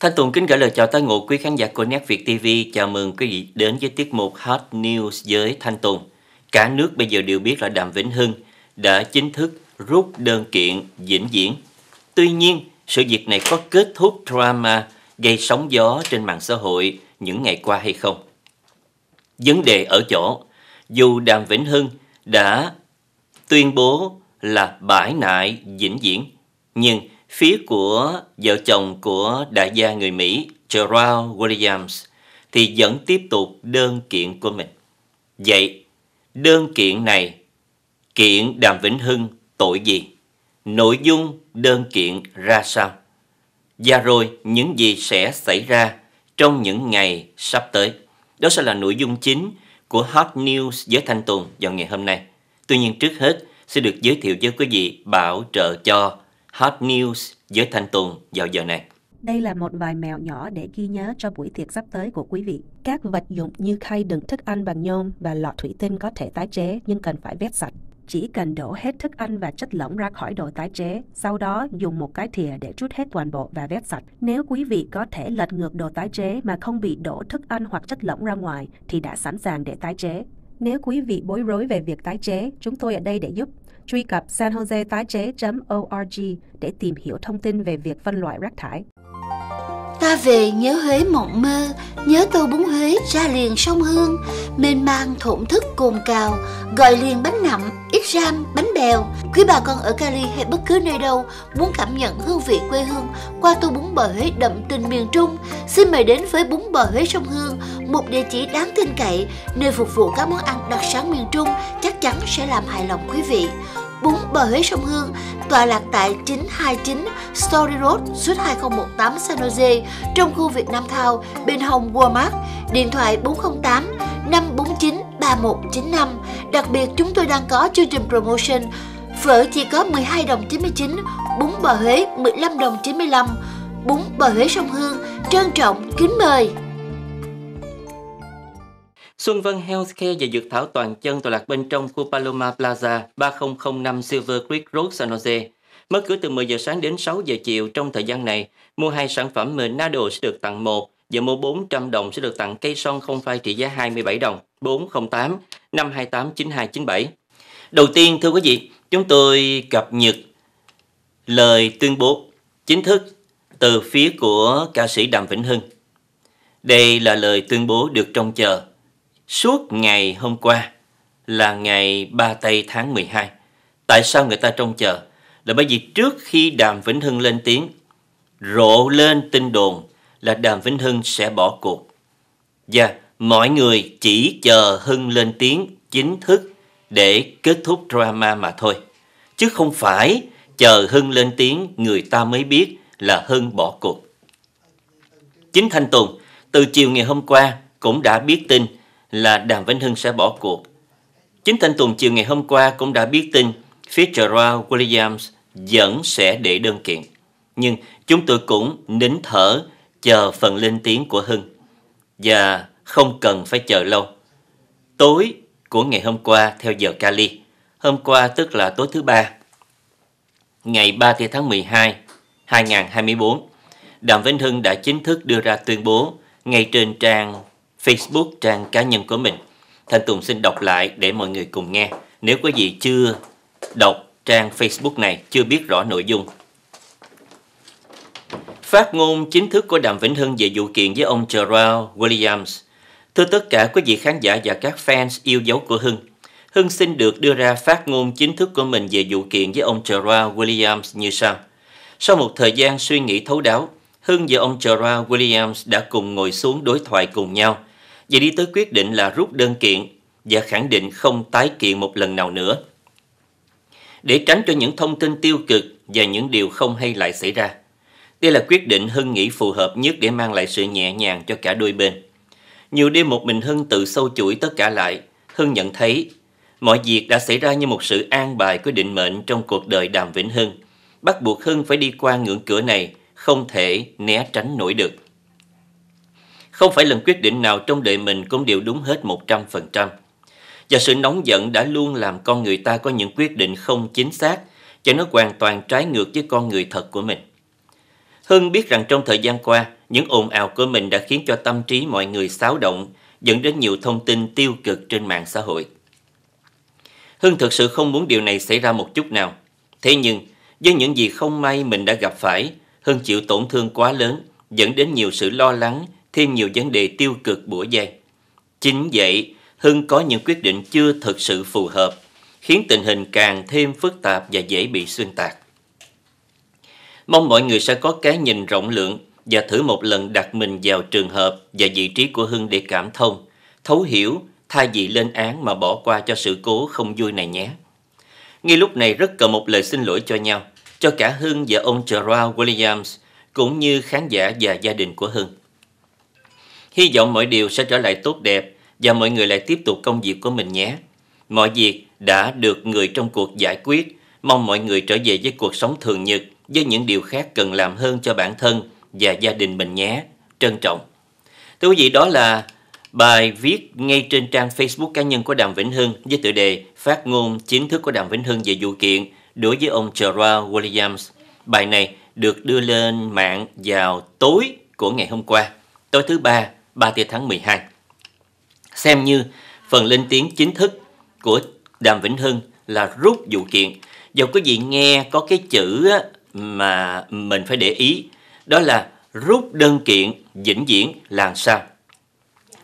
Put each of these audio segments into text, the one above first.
Thanh Tùng kính gửi lời chào tới ngụ quý khán giả của Net Việt TV. Chào mừng quý vị đến với tiết mục Hot News với Thanh Tùng. Cả nước bây giờ đều biết là Đàm Vĩnh Hưng đã chính thức rút đơn kiện vĩnh viễn. Tuy nhiên, sự việc này có kết thúc drama gây sóng gió trên mạng xã hội những ngày qua hay không? Vấn đề ở chỗ, dù Đàm Vĩnh Hưng đã tuyên bố là bãi nại vĩnh viễn, nhưng Phía của vợ chồng của đại gia người Mỹ Gerald Williams thì vẫn tiếp tục đơn kiện của mình. Vậy, đơn kiện này kiện Đàm Vĩnh Hưng tội gì? Nội dung đơn kiện ra sao? Và rồi những gì sẽ xảy ra trong những ngày sắp tới. Đó sẽ là nội dung chính của Hot News với Thanh Tùng vào ngày hôm nay. Tuy nhiên trước hết sẽ được giới thiệu với quý vị bảo trợ cho Hot News với Thanh Tùng vào giờ này. Đây là một vài mẹo nhỏ để ghi nhớ cho buổi tiệc sắp tới của quý vị. Các vật dụng như khay đựng thức ăn bằng nhôm và lọ thủy tinh có thể tái chế nhưng cần phải vét sạch. Chỉ cần đổ hết thức ăn và chất lỏng ra khỏi đồ tái chế, sau đó dùng một cái thìa để trút hết toàn bộ và vét sạch. Nếu quý vị có thể lật ngược đồ tái chế mà không bị đổ thức ăn hoặc chất lỏng ra ngoài thì đã sẵn sàng để tái chế. Nếu quý vị bối rối về việc tái chế, chúng tôi ở đây để giúp truy cập sanjosetái chế.org để tìm hiểu thông tin về việc phân loại rác thải. Ta về nhớ Huế mộng mơ, nhớ tô bún Huế ra liền sông Hương, mênh mang thổn thức cồn cào, gọi liền bánh nậm, ít ram, bánh bèo. Quý bà con ở Cali hay bất cứ nơi đâu muốn cảm nhận hương vị quê hương qua tô bún bò Huế đậm tình miền Trung, xin mời đến với bún bò Huế sông Hương, một địa chỉ đáng tin cậy nơi phục vụ các món ăn đặc sản miền Trung chắc chắn sẽ làm hài lòng quý vị. Bún bò Huế sông Hương tọa lạc tại 929 Story Road, suite 2018 San Jose, trong khu Việt Nam Thao, bên hồng Walmart, điện thoại 408 549 3195. Đặc biệt chúng tôi đang có chương trình promotion phở chỉ có 12 đồng 99, bún bò Huế 15 đồng 95, bún bò Huế sông Hương trân trọng kính mời. Xuân Vân Healthcare và dược thảo toàn chân tọa lạc bên trong khu Paloma Plaza 3005 Silver Creek Road, San Jose. Mở cửa từ 10 giờ sáng đến 6 giờ chiều trong thời gian này, mua hai sản phẩm Menado sẽ được tặng một và mua 400 đồng sẽ được tặng cây son không phai trị giá 27 đồng 408 528 9297. Đầu tiên thưa quý vị, chúng tôi cập nhật lời tuyên bố chính thức từ phía của ca sĩ Đàm Vĩnh Hưng. Đây là lời tuyên bố được trông chờ Suốt ngày hôm qua là ngày 3 Tây tháng 12. Tại sao người ta trông chờ? Là bởi vì trước khi Đàm Vĩnh Hưng lên tiếng, rộ lên tin đồn là Đàm Vĩnh Hưng sẽ bỏ cuộc. Và mọi người chỉ chờ Hưng lên tiếng chính thức để kết thúc drama mà thôi. Chứ không phải chờ Hưng lên tiếng người ta mới biết là Hưng bỏ cuộc. Chính Thanh Tùng từ chiều ngày hôm qua cũng đã biết tin là Đàm Vĩnh Hưng sẽ bỏ cuộc. Chính Thanh Tùng chiều ngày hôm qua cũng đã biết tin phía Gerard Williams vẫn sẽ để đơn kiện. Nhưng chúng tôi cũng nín thở chờ phần lên tiếng của Hưng. Và không cần phải chờ lâu. Tối của ngày hôm qua theo giờ Cali. Hôm qua tức là tối thứ ba. Ngày 30 tháng 12, 2024, Đàm Vĩnh Hưng đã chính thức đưa ra tuyên bố ngay trên trang Facebook trang cá nhân của mình. Thanh Tùng xin đọc lại để mọi người cùng nghe. Nếu quý vị chưa đọc trang Facebook này, chưa biết rõ nội dung. Phát ngôn chính thức của Đàm Vĩnh Hưng về vụ kiện với ông Gerald Williams. Thưa tất cả quý vị khán giả và các fans yêu dấu của Hưng, Hưng xin được đưa ra phát ngôn chính thức của mình về vụ kiện với ông Gerard Williams như sau. Sau một thời gian suy nghĩ thấu đáo, Hưng và ông Gerard Williams đã cùng ngồi xuống đối thoại cùng nhau và đi tới quyết định là rút đơn kiện và khẳng định không tái kiện một lần nào nữa. Để tránh cho những thông tin tiêu cực và những điều không hay lại xảy ra, đây là quyết định Hưng nghĩ phù hợp nhất để mang lại sự nhẹ nhàng cho cả đôi bên. Nhiều đêm một mình Hưng tự sâu chuỗi tất cả lại, Hưng nhận thấy mọi việc đã xảy ra như một sự an bài của định mệnh trong cuộc đời Đàm Vĩnh Hưng. Bắt buộc Hưng phải đi qua ngưỡng cửa này, không thể né tránh nổi được. Không phải lần quyết định nào trong đời mình cũng đều đúng hết 100%. Và sự nóng giận đã luôn làm con người ta có những quyết định không chính xác cho nó hoàn toàn trái ngược với con người thật của mình. Hưng biết rằng trong thời gian qua, những ồn ào của mình đã khiến cho tâm trí mọi người xáo động, dẫn đến nhiều thông tin tiêu cực trên mạng xã hội. Hưng thực sự không muốn điều này xảy ra một chút nào. Thế nhưng, với những gì không may mình đã gặp phải, Hưng chịu tổn thương quá lớn, dẫn đến nhiều sự lo lắng thêm nhiều vấn đề tiêu cực bủa vây. Chính vậy, Hưng có những quyết định chưa thực sự phù hợp, khiến tình hình càng thêm phức tạp và dễ bị xuyên tạc. Mong mọi người sẽ có cái nhìn rộng lượng và thử một lần đặt mình vào trường hợp và vị trí của Hưng để cảm thông, thấu hiểu, thay vì lên án mà bỏ qua cho sự cố không vui này nhé. Ngay lúc này rất cần một lời xin lỗi cho nhau, cho cả Hưng và ông Gerard Williams, cũng như khán giả và gia đình của Hưng. Hy vọng mọi điều sẽ trở lại tốt đẹp và mọi người lại tiếp tục công việc của mình nhé. Mọi việc đã được người trong cuộc giải quyết. Mong mọi người trở về với cuộc sống thường nhật với những điều khác cần làm hơn cho bản thân và gia đình mình nhé. Trân trọng. Thưa quý vị, đó là bài viết ngay trên trang Facebook cá nhân của Đàm Vĩnh Hưng với tựa đề Phát ngôn chính thức của Đàm Vĩnh Hưng về vụ kiện đối với ông Gerard Williams. Bài này được đưa lên mạng vào tối của ngày hôm qua, tối thứ ba 3 tia tháng 12. Xem như phần lên tiếng chính thức của Đàm Vĩnh Hưng là rút vụ kiện. Dầu có gì nghe có cái chữ mà mình phải để ý, đó là rút đơn kiện vĩnh viễn là sao?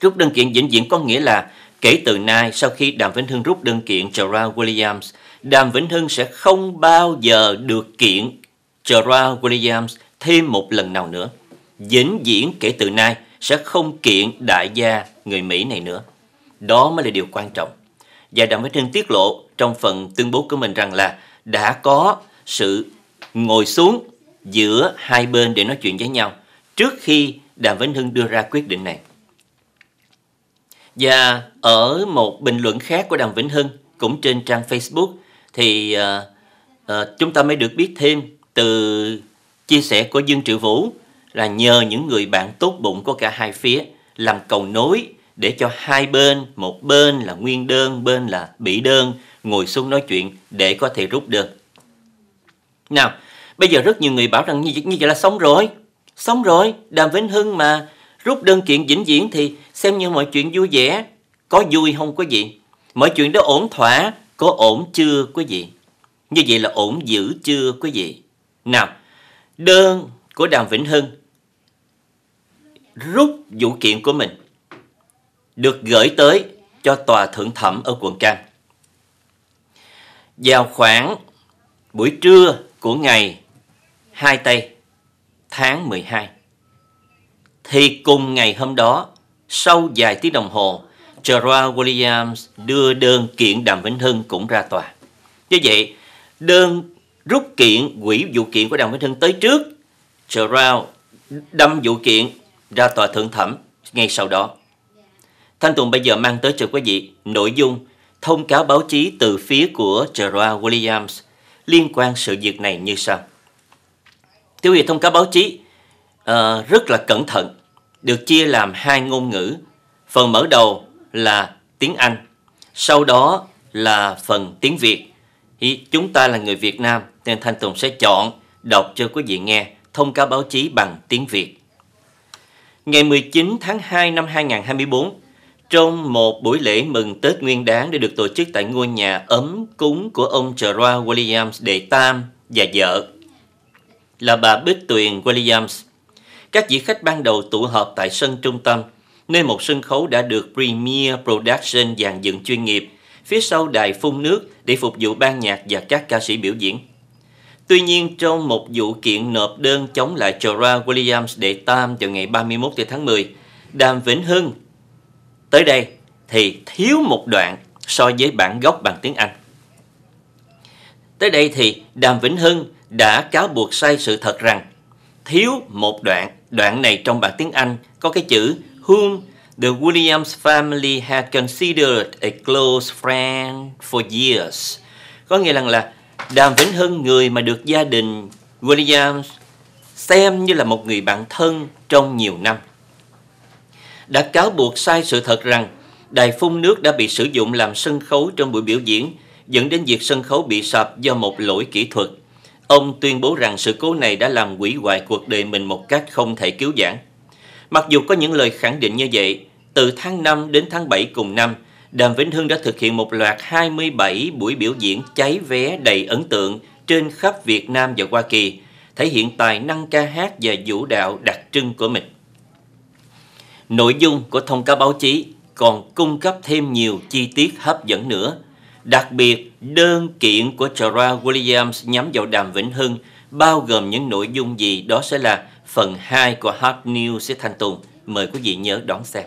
Rút đơn kiện vĩnh viễn có nghĩa là kể từ nay sau khi Đàm Vĩnh Hưng rút đơn kiện Gerard Williams, Đàm Vĩnh Hưng sẽ không bao giờ được kiện Gerard Williams thêm một lần nào nữa. Vĩnh viễn kể từ nay, sẽ không kiện đại gia người Mỹ này nữa. Đó mới là điều quan trọng. Và Đặng Vĩnh Trân tiết lộ trong phần tuyên bố của mình rằng là đã có sự ngồi xuống giữa hai bên để nói chuyện với nhau trước khi Đàm Vĩnh Hưng đưa ra quyết định này. Và ở một bình luận khác của Đàm Vĩnh Hưng cũng trên trang Facebook thì uh, uh, chúng ta mới được biết thêm từ chia sẻ của Dương Triệu Vũ là nhờ những người bạn tốt bụng của cả hai phía làm cầu nối để cho hai bên, một bên là nguyên đơn, bên là bị đơn, ngồi xuống nói chuyện để có thể rút đơn. Nào, bây giờ rất nhiều người bảo rằng như, như vậy là xong rồi, xong rồi, Đàm Vĩnh Hưng mà rút đơn kiện vĩnh viễn thì xem như mọi chuyện vui vẻ, có vui không có gì, Mọi chuyện đó ổn thỏa, có ổn chưa quý vị? Như vậy là ổn dữ chưa quý vị? Nào, đơn của Đàm Vĩnh Hưng rút vụ kiện của mình được gửi tới cho tòa thượng thẩm ở quận Cam. Vào khoảng buổi trưa của ngày 2 Tây tháng 12 thì cùng ngày hôm đó sau vài tiếng đồng hồ Gerard Williams đưa đơn kiện Đàm Vĩnh Hưng cũng ra tòa. Như vậy, đơn rút kiện quỹ vụ kiện của Đàm Vĩnh Hưng tới trước, Gerard đâm vụ kiện ra tòa thượng thẩm ngay sau đó. Thanh Tùng bây giờ mang tới cho quý vị nội dung thông cáo báo chí từ phía của Gerard Williams liên quan sự việc này như sau. Tiêu vị thông cáo báo chí uh, rất là cẩn thận, được chia làm hai ngôn ngữ. Phần mở đầu là tiếng Anh, sau đó là phần tiếng Việt. Thì chúng ta là người Việt Nam nên Thanh Tùng sẽ chọn đọc cho quý vị nghe thông cáo báo chí bằng tiếng Việt. Ngày 19 tháng 2 năm 2024, trong một buổi lễ mừng Tết Nguyên Đán đã được tổ chức tại ngôi nhà ấm cúng của ông Gerard Williams đệ tam và vợ là bà Bích Tuyền Williams. Các vị khách ban đầu tụ họp tại sân trung tâm, nơi một sân khấu đã được Premier Production dàn dựng chuyên nghiệp, phía sau đài phun nước để phục vụ ban nhạc và các ca sĩ biểu diễn. Tuy nhiên, trong một vụ kiện nộp đơn chống lại Gerard Williams đệ tam vào ngày 31 tháng 10, Đàm Vĩnh Hưng tới đây thì thiếu một đoạn so với bản gốc bằng tiếng Anh. Tới đây thì Đàm Vĩnh Hưng đã cáo buộc sai sự thật rằng thiếu một đoạn, đoạn này trong bản tiếng Anh có cái chữ whom the Williams family had considered a close friend for years. Có nghĩa rằng là Đàm Vĩnh Hưng người mà được gia đình Williams xem như là một người bạn thân trong nhiều năm. Đã cáo buộc sai sự thật rằng đài phun nước đã bị sử dụng làm sân khấu trong buổi biểu diễn, dẫn đến việc sân khấu bị sập do một lỗi kỹ thuật. Ông tuyên bố rằng sự cố này đã làm hủy hoại cuộc đời mình một cách không thể cứu vãn. Mặc dù có những lời khẳng định như vậy, từ tháng 5 đến tháng 7 cùng năm, Đàm Vĩnh Hưng đã thực hiện một loạt 27 buổi biểu diễn cháy vé đầy ấn tượng trên khắp Việt Nam và Hoa Kỳ, thể hiện tài năng ca hát và vũ đạo đặc trưng của mình. Nội dung của thông cáo báo chí còn cung cấp thêm nhiều chi tiết hấp dẫn nữa. Đặc biệt, đơn kiện của Charles Williams nhắm vào Đàm Vĩnh Hưng bao gồm những nội dung gì đó sẽ là phần 2 của Hot News sẽ thanh tùng. Mời quý vị nhớ đón xem.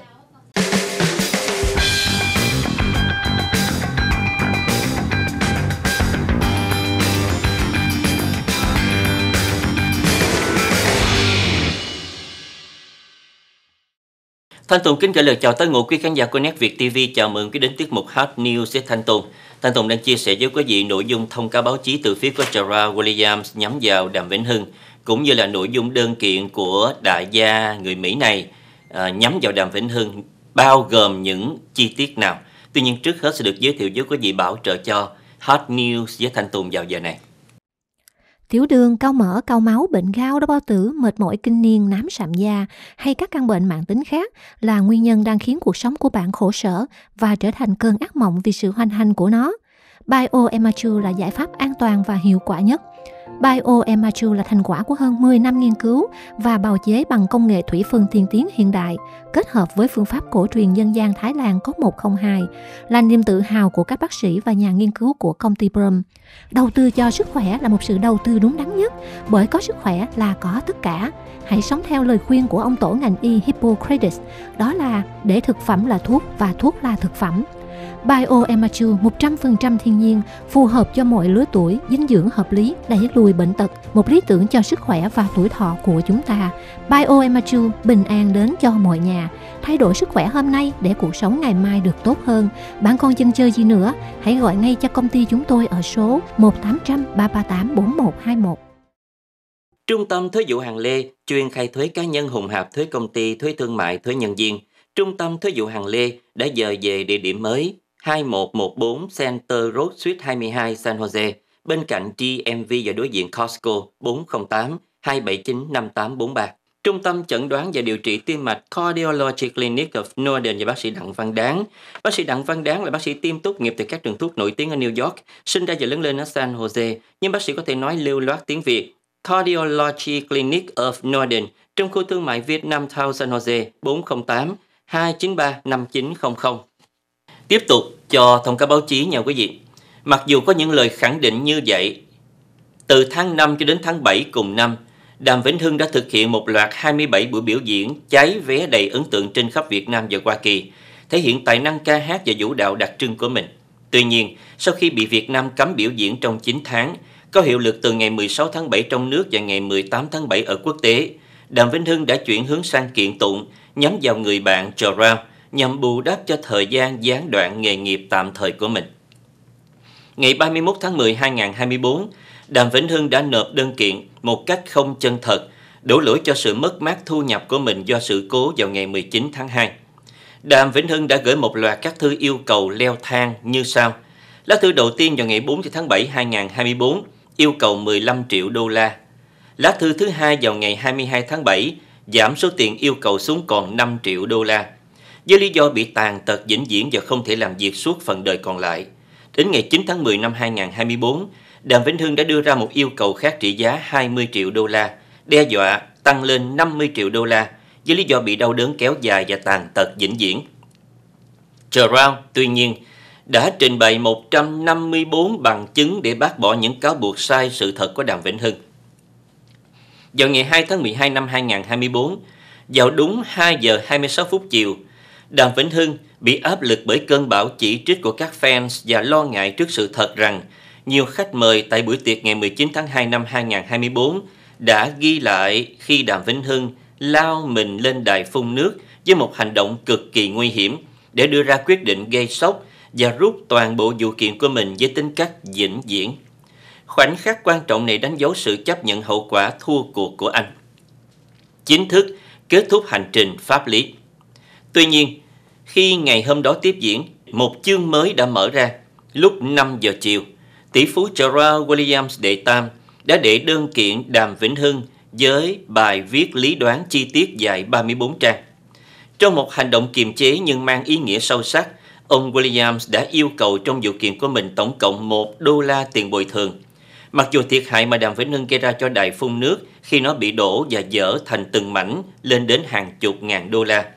Thanh Tùng kính gửi lời chào tới ngũ quý khán giả của Net Việt TV. Chào mừng quý đến tiết mục Hot News với Thanh Tùng. Thanh Tùng đang chia sẻ với quý vị nội dung thông cáo báo chí từ phía của Tara Williams nhắm vào Đàm Vĩnh Hưng, cũng như là nội dung đơn kiện của đại gia người Mỹ này à, nhắm vào Đàm Vĩnh Hưng bao gồm những chi tiết nào. Tuy nhiên trước hết sẽ được giới thiệu với quý vị bảo trợ cho Hot News với Thanh Tùng vào giờ này. Tiểu đường, cao mỡ, cao máu, bệnh gao, đau bao tử, mệt mỏi kinh niên, nám sạm da hay các căn bệnh mạng tính khác là nguyên nhân đang khiến cuộc sống của bạn khổ sở và trở thành cơn ác mộng vì sự hoành hành của nó. Bioemature là giải pháp an toàn và hiệu quả nhất BioEMACHU là thành quả của hơn 10 năm nghiên cứu và bào chế bằng công nghệ thủy phân tiên tiến hiện đại, kết hợp với phương pháp cổ truyền dân gian Thái Lan có 102, là niềm tự hào của các bác sĩ và nhà nghiên cứu của công ty Brum. Đầu tư cho sức khỏe là một sự đầu tư đúng đắn nhất, bởi có sức khỏe là có tất cả. Hãy sống theo lời khuyên của ông tổ ngành y Hippocrates, đó là để thực phẩm là thuốc và thuốc là thực phẩm Bio Amature 100% thiên nhiên, phù hợp cho mọi lứa tuổi, dinh dưỡng hợp lý, đẩy lùi bệnh tật, một lý tưởng cho sức khỏe và tuổi thọ của chúng ta. Bio bình an đến cho mọi nhà. Thay đổi sức khỏe hôm nay để cuộc sống ngày mai được tốt hơn. Bạn còn chân chơi gì nữa? Hãy gọi ngay cho công ty chúng tôi ở số 1800 338 4121. Trung tâm Thuế vụ Hàng Lê chuyên khai thuế cá nhân hùng hạp thuế công ty, thuế thương mại, thuế nhân viên. Trung tâm Thuế vụ Hàng Lê đã dời về địa điểm mới 2114 Center Road Suite 22 San Jose, bên cạnh DMV và đối diện Costco 408 279 5843. Trung tâm chẩn đoán và điều trị tim mạch Cardiology Clinic of Northern và bác sĩ Đặng Văn Đáng. Bác sĩ Đặng Văn Đáng là bác sĩ tim tốt nghiệp từ các trường thuốc nổi tiếng ở New York, sinh ra và lớn lên ở San Jose, nhưng bác sĩ có thể nói lưu loát tiếng Việt. Cardiology Clinic of Northern trong khu thương mại Vietnam Town San Jose 408 293 5900 tiếp tục cho thông cáo báo chí nha quý vị. Mặc dù có những lời khẳng định như vậy, từ tháng 5 cho đến tháng 7 cùng năm, Đàm Vĩnh Hưng đã thực hiện một loạt 27 buổi biểu diễn cháy vé đầy ấn tượng trên khắp Việt Nam và Hoa Kỳ, thể hiện tài năng ca hát và vũ đạo đặc trưng của mình. Tuy nhiên, sau khi bị Việt Nam cấm biểu diễn trong 9 tháng, có hiệu lực từ ngày 16 tháng 7 trong nước và ngày 18 tháng 7 ở quốc tế, Đàm Vĩnh Hưng đã chuyển hướng sang kiện tụng nhắm vào người bạn Gerard nhằm bù đắp cho thời gian gián đoạn nghề nghiệp tạm thời của mình. Ngày 31 tháng 10 2024, Đàm Vĩnh Hưng đã nộp đơn kiện một cách không chân thật, đổ lỗi cho sự mất mát thu nhập của mình do sự cố vào ngày 19 tháng 2. Đàm Vĩnh Hưng đã gửi một loạt các thư yêu cầu leo thang như sau. Lá thư đầu tiên vào ngày 4 tháng 7 2024 yêu cầu 15 triệu đô la. Lá thư thứ hai vào ngày 22 tháng 7 giảm số tiền yêu cầu xuống còn 5 triệu đô la với lý do bị tàn tật vĩnh viễn và không thể làm việc suốt phần đời còn lại. Đến ngày 9 tháng 10 năm 2024, Đàm Vĩnh Hưng đã đưa ra một yêu cầu khác trị giá 20 triệu đô la, đe dọa tăng lên 50 triệu đô la với lý do bị đau đớn kéo dài và tàn tật vĩnh viễn. Jerome, tuy nhiên, đã trình bày 154 bằng chứng để bác bỏ những cáo buộc sai sự thật của Đàm Vĩnh Hưng. Vào ngày 2 tháng 12 năm 2024, vào đúng 2 giờ 26 phút chiều, Đàm Vĩnh Hưng bị áp lực bởi cơn bão chỉ trích của các fans và lo ngại trước sự thật rằng nhiều khách mời tại buổi tiệc ngày 19 tháng 2 năm 2024 đã ghi lại khi Đàm Vĩnh Hưng lao mình lên đài phun nước với một hành động cực kỳ nguy hiểm để đưa ra quyết định gây sốc và rút toàn bộ vụ kiện của mình với tính cách vĩnh viễn. Khoảnh khắc quan trọng này đánh dấu sự chấp nhận hậu quả thua cuộc của anh. Chính thức kết thúc hành trình pháp lý. Tuy nhiên, khi ngày hôm đó tiếp diễn, một chương mới đã mở ra. Lúc 5 giờ chiều, tỷ phú Gerard Williams đệ tam đã để đơn kiện Đàm Vĩnh Hưng với bài viết lý đoán chi tiết dài 34 trang. Trong một hành động kiềm chế nhưng mang ý nghĩa sâu sắc, ông Williams đã yêu cầu trong vụ kiện của mình tổng cộng 1 đô la tiền bồi thường. Mặc dù thiệt hại mà Đàm Vĩnh Hưng gây ra cho đài phun nước khi nó bị đổ và dở thành từng mảnh lên đến hàng chục ngàn đô la –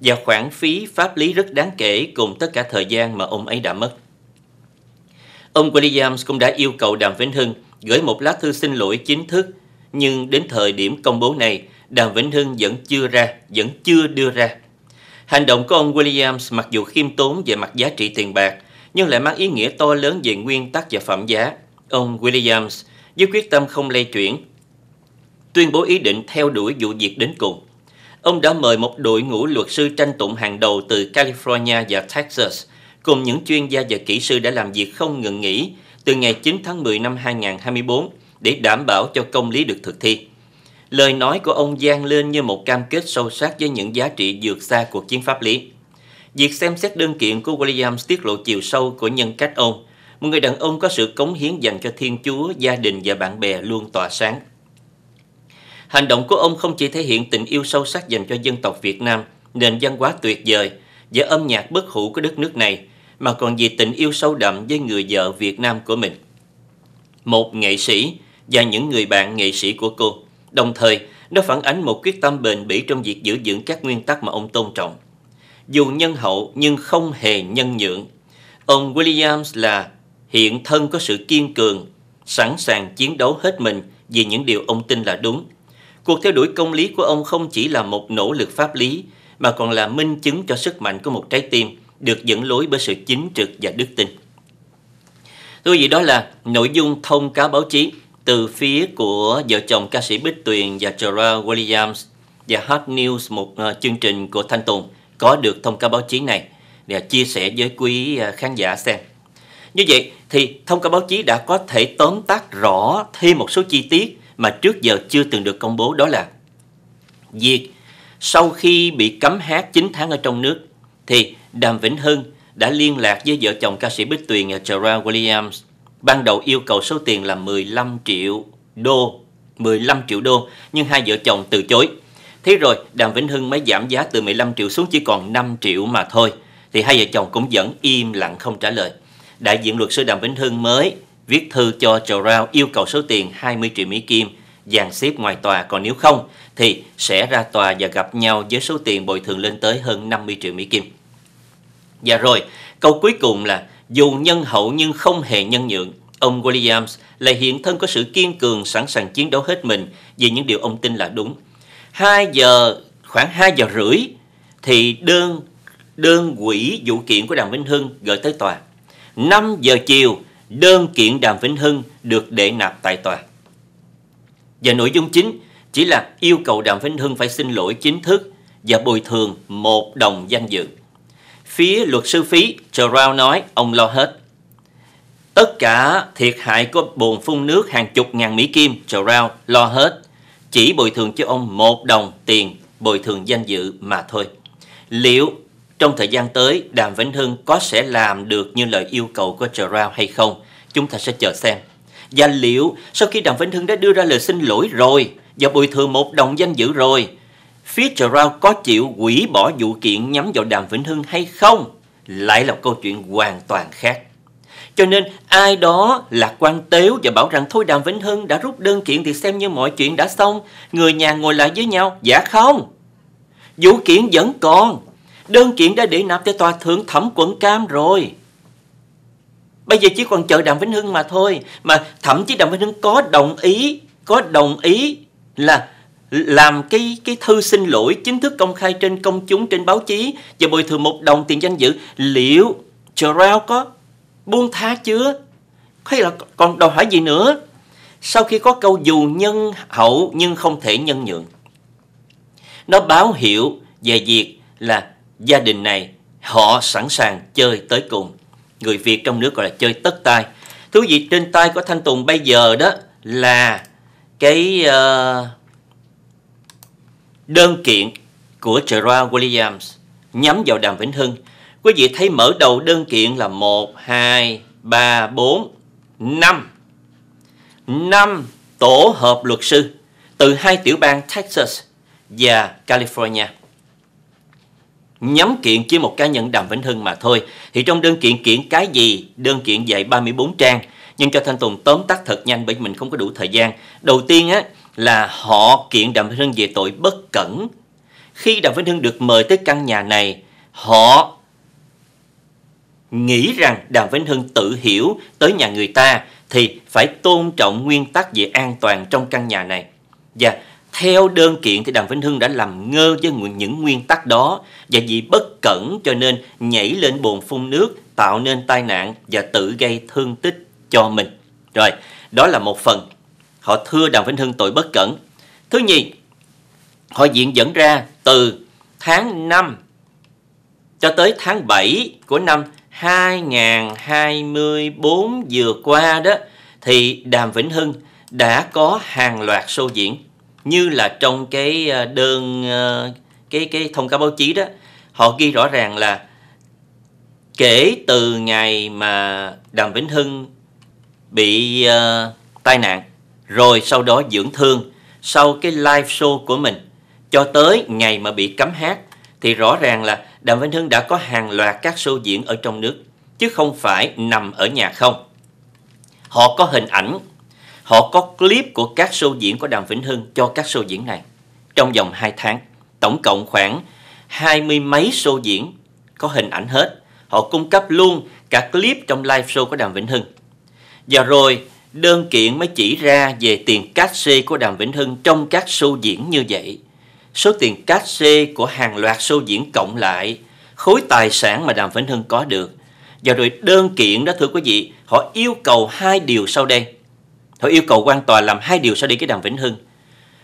và khoản phí pháp lý rất đáng kể cùng tất cả thời gian mà ông ấy đã mất. Ông Williams cũng đã yêu cầu Đàm Vĩnh Hưng gửi một lá thư xin lỗi chính thức, nhưng đến thời điểm công bố này, Đàm Vĩnh Hưng vẫn chưa ra, vẫn chưa đưa ra. Hành động của ông Williams mặc dù khiêm tốn về mặt giá trị tiền bạc, nhưng lại mang ý nghĩa to lớn về nguyên tắc và phẩm giá. Ông Williams với quyết tâm không lay chuyển, tuyên bố ý định theo đuổi vụ việc đến cùng ông đã mời một đội ngũ luật sư tranh tụng hàng đầu từ California và Texas, cùng những chuyên gia và kỹ sư đã làm việc không ngừng nghỉ từ ngày 9 tháng 10 năm 2024 để đảm bảo cho công lý được thực thi. Lời nói của ông gian lên như một cam kết sâu sắc với những giá trị vượt xa cuộc chiến pháp lý. Việc xem xét đơn kiện của Williams tiết lộ chiều sâu của nhân cách ông, một người đàn ông có sự cống hiến dành cho Thiên Chúa, gia đình và bạn bè luôn tỏa sáng. Hành động của ông không chỉ thể hiện tình yêu sâu sắc dành cho dân tộc Việt Nam, nền văn hóa tuyệt vời và âm nhạc bất hủ của đất nước này, mà còn vì tình yêu sâu đậm với người vợ Việt Nam của mình. Một nghệ sĩ và những người bạn nghệ sĩ của cô, đồng thời nó phản ánh một quyết tâm bền bỉ trong việc giữ vững các nguyên tắc mà ông tôn trọng. Dù nhân hậu nhưng không hề nhân nhượng, ông Williams là hiện thân có sự kiên cường, sẵn sàng chiến đấu hết mình vì những điều ông tin là đúng – Cuộc theo đuổi công lý của ông không chỉ là một nỗ lực pháp lý mà còn là minh chứng cho sức mạnh của một trái tim được dẫn lối bởi sự chính trực và đức tin. Thưa quý vị, đó là nội dung thông cáo báo chí từ phía của vợ chồng ca sĩ Bích Tuyền và Gerard Williams và Hot News, một ờ, chương trình của Thanh Tùng có được thông cáo báo chí này để chia sẻ với quý ờ, khán giả xem. Như vậy thì thông cáo báo chí đã có thể tóm tắt rõ thêm một số chi tiết mà trước giờ chưa từng được công bố đó là việc sau khi bị cấm hát 9 tháng ở trong nước thì Đàm Vĩnh Hưng đã liên lạc với vợ chồng ca sĩ Bích Tuyền và Gerard Williams ban đầu yêu cầu số tiền là 15 triệu đô 15 triệu đô nhưng hai vợ chồng từ chối thế rồi Đàm Vĩnh Hưng mới giảm giá từ 15 triệu xuống chỉ còn 5 triệu mà thôi thì hai vợ chồng cũng vẫn im lặng không trả lời đại diện luật sư Đàm Vĩnh Hưng mới viết thư cho Gerald yêu cầu số tiền 20 triệu Mỹ Kim dàn xếp ngoài tòa còn nếu không thì sẽ ra tòa và gặp nhau với số tiền bồi thường lên tới hơn 50 triệu Mỹ Kim. Và rồi, câu cuối cùng là dù nhân hậu nhưng không hề nhân nhượng, ông Williams lại hiện thân có sự kiên cường sẵn sàng chiến đấu hết mình vì những điều ông tin là đúng. 2 giờ, khoảng 2 giờ rưỡi thì đơn đơn quỷ vụ kiện của Đàm Vĩnh Hưng gửi tới tòa. 5 giờ chiều đơn kiện Đàm Vĩnh Hưng được đệ nạp tại tòa. Và nội dung chính chỉ là yêu cầu Đàm Vĩnh Hưng phải xin lỗi chính thức và bồi thường một đồng danh dự. Phía luật sư phí, Gerald nói ông lo hết. Tất cả thiệt hại của bồn phun nước hàng chục ngàn Mỹ Kim, Gerald lo hết. Chỉ bồi thường cho ông một đồng tiền bồi thường danh dự mà thôi. Liệu trong thời gian tới, Đàm Vĩnh Hưng có sẽ làm được như lời yêu cầu của Gerard hay không? Chúng ta sẽ chờ xem. Và liệu sau khi Đàm Vĩnh Hưng đã đưa ra lời xin lỗi rồi và bồi thường một đồng danh dự rồi, phía Gerard có chịu hủy bỏ vụ kiện nhắm vào Đàm Vĩnh Hưng hay không? Lại là câu chuyện hoàn toàn khác. Cho nên ai đó là quan tếu và bảo rằng thôi Đàm Vĩnh Hưng đã rút đơn kiện thì xem như mọi chuyện đã xong, người nhà ngồi lại với nhau, dạ không. Vụ kiện vẫn còn, đơn kiện đã để nạp tới tòa thượng thẩm quận cam rồi bây giờ chỉ còn chờ đàm vĩnh hưng mà thôi mà thậm chí đàm vĩnh hưng có đồng ý có đồng ý là làm cái cái thư xin lỗi chính thức công khai trên công chúng trên báo chí và bồi thường một đồng tiền danh dự liệu Gerald có buông tha chưa hay là còn đòi hỏi gì nữa sau khi có câu dù nhân hậu nhưng không thể nhân nhượng nó báo hiệu về việc là gia đình này họ sẵn sàng chơi tới cùng. Người Việt trong nước gọi là chơi tất tay. Thú vị trên tay của Thanh Tùng bây giờ đó là cái uh, đơn kiện của Gerard Williams nhắm vào Đàm Vĩnh Hưng. Quý vị thấy mở đầu đơn kiện là 1, 2, 3, 4, 5. 5 tổ hợp luật sư từ hai tiểu bang Texas và California nhắm kiện chỉ một cá nhân Đàm Vĩnh Hưng mà thôi. Thì trong đơn kiện kiện cái gì? Đơn kiện dạy 34 trang. Nhưng cho Thanh Tùng tóm tắt thật nhanh bởi mình không có đủ thời gian. Đầu tiên á là họ kiện Đàm Vĩnh Hưng về tội bất cẩn. Khi Đàm Vĩnh Hưng được mời tới căn nhà này, họ nghĩ rằng Đàm Vĩnh Hưng tự hiểu tới nhà người ta thì phải tôn trọng nguyên tắc về an toàn trong căn nhà này. Và dạ, theo đơn kiện thì Đàm Vĩnh Hưng đã làm ngơ với những nguyên tắc đó và vì bất cẩn cho nên nhảy lên bồn phun nước tạo nên tai nạn và tự gây thương tích cho mình. Rồi, đó là một phần. Họ thưa Đàm Vĩnh Hưng tội bất cẩn. Thứ nhì, họ diện dẫn ra từ tháng 5 cho tới tháng 7 của năm 2024 vừa qua đó thì Đàm Vĩnh Hưng đã có hàng loạt show diễn như là trong cái ờ, đơn ờ, cái cái thông cáo báo chí đó họ ghi rõ ràng là kể từ ngày mà Đàm Vĩnh Hưng bị uh, tai nạn rồi sau đó dưỡng thương sau cái live show của mình cho tới ngày mà bị cấm hát thì rõ ràng là Đàm Vĩnh Hưng đã có hàng loạt các show diễn ở trong nước chứ không phải nằm ở nhà không. Họ có hình ảnh họ có clip của các show diễn của Đàm Vĩnh Hưng cho các show diễn này trong vòng 2 tháng. Tổng cộng khoảng hai mươi mấy show diễn có hình ảnh hết. Họ cung cấp luôn cả clip trong live show của Đàm Vĩnh Hưng. Và rồi đơn kiện mới chỉ ra về tiền cát xê của Đàm Vĩnh Hưng trong các show diễn như vậy. Số tiền cát xê của hàng loạt show diễn cộng lại, khối tài sản mà Đàm Vĩnh Hưng có được. Và rồi đơn kiện đó thưa quý vị, họ yêu cầu hai điều sau đây họ yêu cầu quan tòa làm hai điều sau đây cái Đàm Vĩnh Hưng.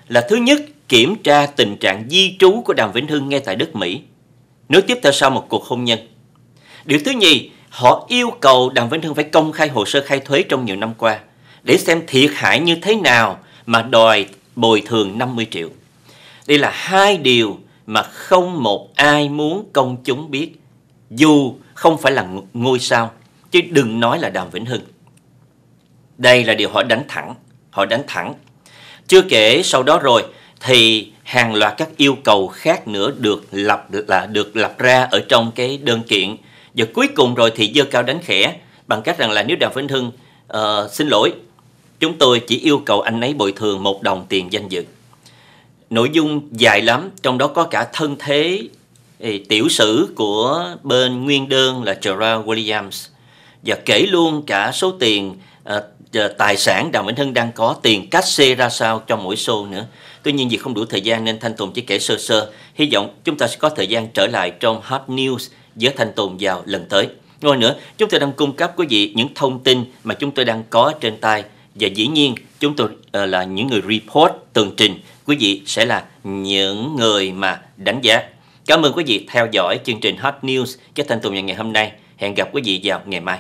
Là thứ nhất, kiểm tra tình trạng di trú của Đàm Vĩnh Hưng ngay tại đất Mỹ, nối tiếp theo sau một cuộc hôn nhân. Điều thứ nhì, họ yêu cầu Đàm Vĩnh Hưng phải công khai hồ sơ khai thuế trong nhiều năm qua để xem thiệt hại như thế nào mà đòi bồi thường 50 triệu. Đây là hai điều mà không một ai muốn công chúng biết, dù không phải là ngôi sao, chứ đừng nói là Đàm Vĩnh Hưng. Đây là điều họ đánh thẳng, họ đánh thẳng. Chưa kể sau đó rồi thì hàng loạt các yêu cầu khác nữa được lập là được lập ra ở trong cái đơn kiện. Và cuối cùng rồi thì dơ cao đánh khẽ bằng cách rằng là nếu Đàm Vĩnh Hưng uh, xin lỗi, chúng tôi chỉ yêu cầu anh ấy bồi thường một đồng tiền danh dự. Nội dung dài lắm, trong đó có cả thân thế tiểu sử của bên nguyên đơn là Gerard Williams và kể luôn cả số tiền uh, Ờ, tài sản đào Vĩnh Hưng đang có, tiền cách xê ra sao cho mỗi show nữa. Tuy nhiên vì không đủ thời gian nên Thanh Tùng chỉ kể sơ sơ. Hy vọng chúng ta sẽ có thời gian trở lại trong Hot News với Thanh Tùng vào lần tới. Ngoài nữa, chúng tôi đang cung cấp quý vị những thông tin mà chúng tôi đang có trên tay và dĩ nhiên chúng tôi ờ, là những người report tường trình. Quý vị sẽ là những người mà đánh giá. Cảm ơn quý vị theo dõi chương trình Hot News với Thanh Tùng ngày hôm nay. Hẹn gặp quý vị vào ngày mai.